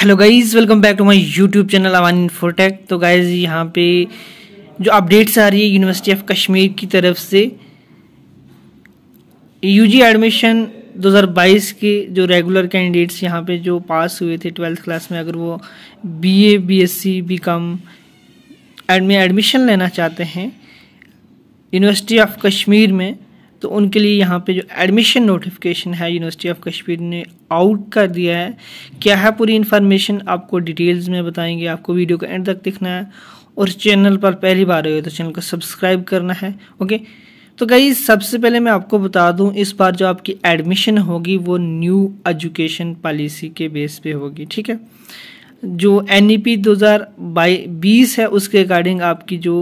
hello guys welcome back to my YouTube channel Awan infotech तो guys यहाँ पे जो अपडेट्स आ रही है यूनिवर्सिटी ऑफ कश्मीर की तरफ से यूजी एडमिशन 2022 के जो रेगुलर कैंडिडेट्स यहाँ पे जो पास हुए थे ट्वेल्थ क्लास में अगर वो बीए बीएससी बीकॉम एडमिशन लेना चाहते हैं यूनिवर्सिटी ऑफ कश्मीर में तो उनके लिए यहाँ पे जो एडमिशन नोटिफिकेशन है यूनिवर्सिटी ऑफ कश्मीर ने आउट कर दिया है क्या है पूरी इन्फॉर्मेशन आपको डिटेल्स में बताएंगे आपको वीडियो को एंड तक दिखना है और चैनल पर पहली बार आए तो चैनल को सब्सक्राइब करना है ओके तो गई सबसे पहले मैं आपको बता दूं इस बार जो आपकी एडमिशन होगी वो न्यू एजुकेशन पॉलिसी के बेस पे होगी ठीक है जो एन ई पी दो हज़ार है उसके अकॉर्डिंग आपकी जो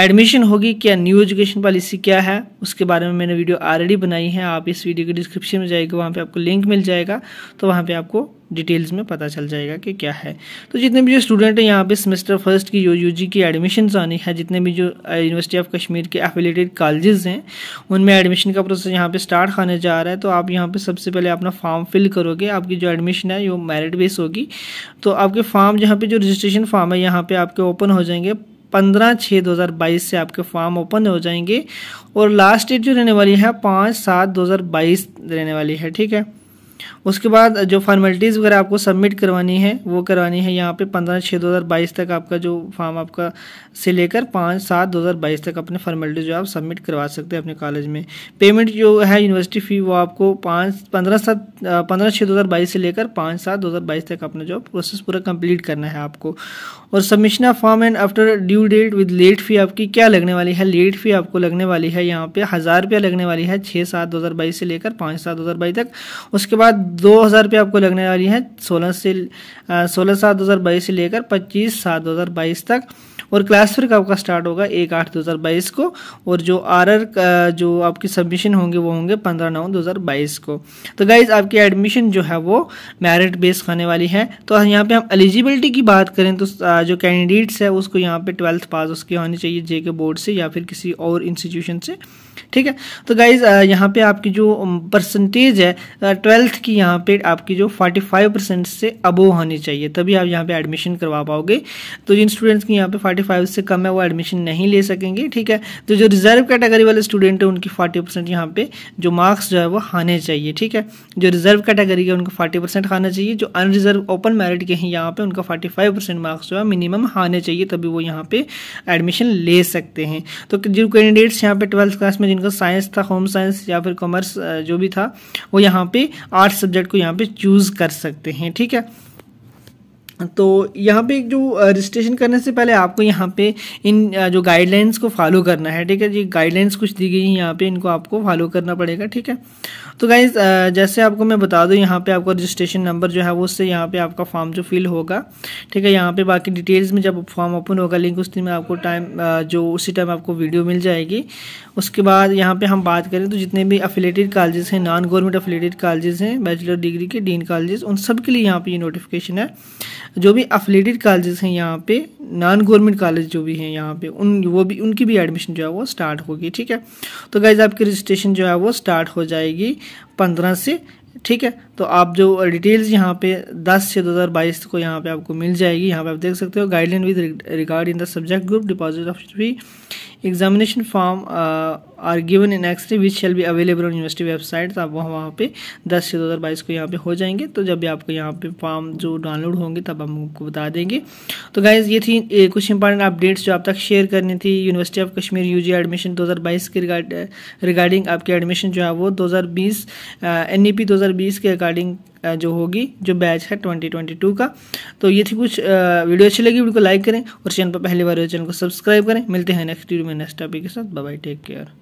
एडमिशन होगी क्या न्यू एजुकेशन पॉलिसी क्या है उसके बारे में मैंने वीडियो ऑलरेडी बनाई है आप इस वीडियो के डिस्क्रिप्शन में जाएगा वहाँ पे आपको लिंक मिल जाएगा तो वहाँ पे आपको डिटेल्स में पता चल जाएगा कि क्या है तो जितने भी जो स्टूडेंट हैं यहाँ पे सेमेस्टर फर्स्ट की जो यू की एडमिशन आनी है जितने भी जो यूनिवर्सिटी ऑफ कश्मीर के एफिलेटेड कॉलेजेस हैं उनमें एडमिशन का प्रोसेस यहाँ पे स्टार्ट होने जा रहा है तो आप यहाँ पे सबसे पहले अपना फॉर्म फिल करोगे आपकी जो एडमिशन है वो मेरिट बेस होगी तो आपके फॉर्म जहाँ पर जो रजिस्ट्रेशन फॉर्म है यहाँ पर आपके ओपन हो जाएंगे पंद्रह छः दो हज़ार बाईस से आपके फॉर्म ओपन हो जाएंगे और लास्ट डेट जो रहने वाली है पाँच सात दो हज़ार बाईस रहने वाली है ठीक है उसके बाद जो फॉर्मेलिटीज़ वगैरह आपको सबमिट करवानी है वो करवानी है यहाँ पे पंद्रह छः दो हज़ार बाईस तक आपका जो फॉर्म आपका से लेकर पाँच सात दो हज़ार बाईस तक अपने फॉर्मेलिटीज़ जो आप सबमिट करवा सकते हैं अपने कॉलेज में पेमेंट जो है यूनिवर्सिटी फ़ी वो आपको पाँच पंद्रह सात पंद्रह छः दो हज़ार बाईस से लेकर पाँच सात दो हज़ार बाईस तक अपना जो प्रोसेस पूरा कंप्लीट करना है आपको और submission of form and after due date with late fee आपकी क्या लगने वाली है लेट फ़ी आपको लगने वाली है यहाँ पे हज़ार रुपया लगने वाली है छः सात दो हज़ार बाईस से लेकर पाँच सात दो हज़ार बाईस तक उसके बाद सात दो हज़ार रुपये आपको लगने वाली है सोलह से सोलह सात दो हज़ार बाईस से लेकर पच्चीस सात दो हज़ार बाईस तक और क्लास फिर आपका स्टार्ट होगा एक आठ दो हज़ार बाईस को और जो आर आर जो आपकी सबमिशन होंगे वो होंगे पंद्रह नौ दो हज़ार बाईस को तो गाइज आपकी एडमिशन जो है वो मेरिट बेस होने वाली है तो यहाँ पे हम एलिजिबिलिटी की बात करें तो जो कैंडिडेट्स है उसको यहाँ पे ट्वेल्थ पास उसकी होनी चाहिए जे के बोर्ड से या फिर किसी और इंस्टीट्यूशन से ठीक है तो गाइज़ यहाँ पे आपकी जो परसेंटेज है ट्वेल्थ की यहाँ पे आपकी जो 45 परसेंट से अबो होनी चाहिए तभी आप यहाँ पे एडमिशन करवा पाओगे तो जिन स्टूडेंट्स की यहाँ पे फोर्टी फाइव से कम है वो एडमिशन नहीं ले सकेंगे ठीक है तो जो रिजर्व कैटेगरी वाले स्टूडेंट हैं उनकी फोर्टी परसेंट यहाँ पे जो मार्क्स जो है वो आने चाहिए ठीक है जो रिजर्व कैटेगरी के उनका फोर्टी परसेंट आना चाहिए जो अनरिजर्व ओपन मेरिट के हैं यहाँ पे उनका फोर्टी फाइव परसेंट मार्क्स जो है मिनिमम आने चाहिए तभी वो यहाँ पे एडमिशन ले सकते हैं तो जो कैंडिडेट्स यहाँ पे ट्वेल्थ क्लास में जिनका साइंस था होम साइंस या फिर कॉमर्स जो भी था वो यहाँ पे आर्ट्स सब्जेक्ट को यहाँ पे चूज़ कर सकते हैं ठीक है तो यहाँ पे जो रजिस्ट्रेशन करने से पहले आपको यहाँ पे इन जो गाइडलाइंस को फॉलो करना है ठीक है जी गाइडलाइंस कुछ दी गई हैं यहाँ पे इनको आपको फॉलो करना पड़ेगा ठीक है तो गाइज जैसे आपको मैं बता दूँ यहाँ पे आपका रजिस्ट्रेशन नंबर जो है वो उससे यहाँ पे आपका फॉर्म जो फिल होगा ठीक है यहाँ पर बाकी डिटेल्स में जब फॉर्म ओपन होगा लिंक उस दिन में आपको टाइम जो उसी टाइम आपको वीडियो मिल जाएगी उसके बाद यहाँ पर हम बात करें तो जितने भी अफिलेटेड कॉलेजेस हैं नॉन गवर्नमेंट अफिलेटेड कॉलेजेस हैं बैचलर डिग्री के डीन कॉलेजेस उन सब के लिए यहाँ पर ये नोटिफिकेशन है जो भी अफिलेटेड कॉलेजेस हैं यहाँ पे नॉन गवर्नमेंट कॉलेज जो भी हैं यहाँ पे उन वो भी उनकी भी एडमिशन जो है वो स्टार्ट होगी ठीक है तो गाइज आपकी रजिस्ट्रेशन जो है वो स्टार्ट हो जाएगी पंद्रह से ठीक है तो आप जो डिटेल्स यहाँ पे 10 से 2022 को यहाँ पे आपको मिल जाएगी यहाँ पे आप देख सकते हो guideline with regard in the subject group deposit of fee examination form are given in x ray which shall be available on university website आप वहाँ वहाँ पे दस से बाईस को यहाँ पे हो जाएंगे तो जब भी आपको यहाँ पे फॉर्म जो डाउनलोड होंगे तब हम आपको बता देंगे तो गाइज ये थी ए, कुछ इंपॉर्टेंट अपडेट्स जो आप तक शेयर करनी थी यूनिवर्सिटी ऑफ कश्मीर यू जी एडमिशन दो हज़ार बाईस के रिगार्डिंग आपके एडमिशन जो है वो दो हज़ार बीस uh, e के अकॉर्डिंग जो होगी जो बैच है 2022 का तो ये थी कुछ वीडियो अच्छी लगी वीडियो को लाइक करें और चैनल पर पहली बार तो चैनल को सब्सक्राइब करें मिलते हैं नेक्स्ट वीडियो में नेक्स्ट टॉपिक के साथ बाय टेक केयर